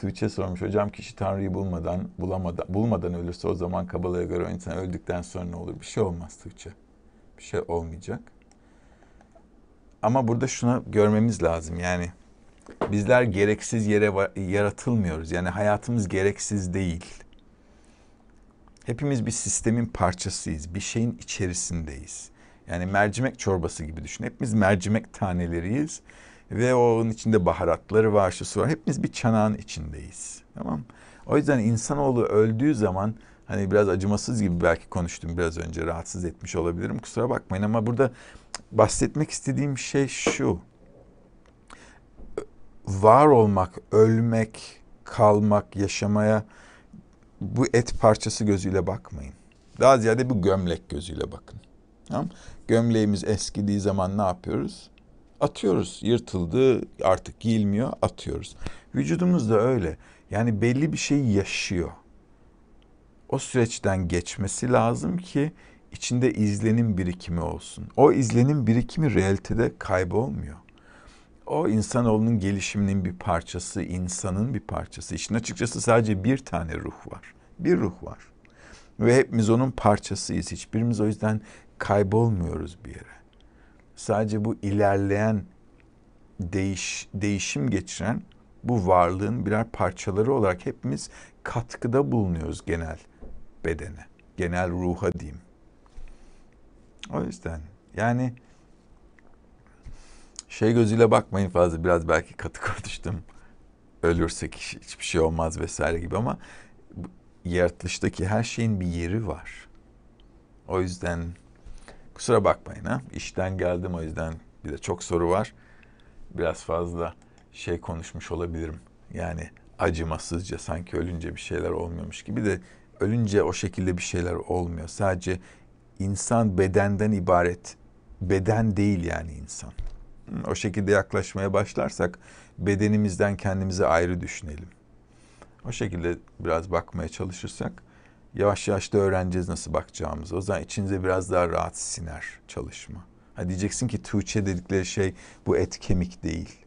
Tuğçe sormuş hocam kişi Tanrı'yı bulmadan bulamadan bulmadan ölürse o zaman kabalaya göre o insan öldükten sonra ne olur? Bir şey olmaz Tuğçe. Bir şey olmayacak. Ama burada şuna görmemiz lazım yani bizler gereksiz yere yaratılmıyoruz. Yani hayatımız gereksiz değil. Hepimiz bir sistemin parçasıyız. Bir şeyin içerisindeyiz. Yani mercimek çorbası gibi düşün. Hepimiz mercimek taneleriyiz ve onun içinde baharatları var, şusu var. Hepimiz bir çanağın içindeyiz. Tamam O yüzden insanoğlu öldüğü zaman hani biraz acımasız gibi belki konuştum biraz önce rahatsız etmiş olabilirim kusura bakmayın ama burada bahsetmek istediğim şey şu. Var olmak, ölmek, kalmak, yaşamaya bu et parçası gözüyle bakmayın. Daha ziyade bu gömlek gözüyle bakın. Tamam? Gömleğimiz eskidiği zaman ne yapıyoruz? atıyoruz. Yırtıldı artık giyilmiyor atıyoruz. Vücudumuz da öyle. Yani belli bir şey yaşıyor. O süreçten geçmesi lazım ki içinde izlenim birikimi olsun. O izlenim birikimi realitede kaybolmuyor. O insanoğlunun gelişiminin bir parçası, insanın bir parçası. İşin açıkçası sadece bir tane ruh var. Bir ruh var. Ve hepimiz onun parçasıyız. Hiçbirimiz o yüzden kaybolmuyoruz bir yere sadece bu ilerleyen değiş, değişim geçiren bu varlığın birer parçaları olarak hepimiz katkıda bulunuyoruz genel bedene, genel ruha diyeyim. O yüzden yani şey gözüyle bakmayın fazla biraz belki katı konuştum. Ölürsek hiçbir şey olmaz vesaire gibi ama yaratılıştaki her şeyin bir yeri var. O yüzden Kusura bakmayın ha. İşten geldim o yüzden bir de çok soru var. Biraz fazla şey konuşmuş olabilirim. Yani acımasızca sanki ölünce bir şeyler olmuyormuş gibi de ölünce o şekilde bir şeyler olmuyor. Sadece insan bedenden ibaret. Beden değil yani insan. O şekilde yaklaşmaya başlarsak bedenimizden kendimizi ayrı düşünelim. O şekilde biraz bakmaya çalışırsak Yavaş yavaş da öğreneceğiz nasıl bakacağımızı. O zaman içinize biraz daha rahat siner çalışma. Ha diyeceksin ki Tuğçe dedikleri şey bu et kemik değil.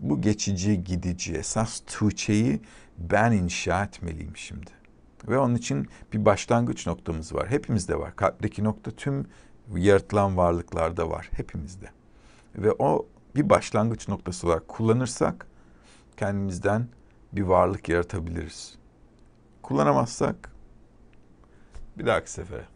Bu geçici gidici. Esas Tuğçe'yi ben inşa etmeliyim şimdi. Ve onun için bir başlangıç noktamız var. Hepimizde var. Kalpteki nokta tüm yaratılan varlıklarda var. Hepimizde. Ve o bir başlangıç noktası olarak kullanırsak kendimizden bir varlık yaratabiliriz. Kullanamazsak bir dahaki sefere.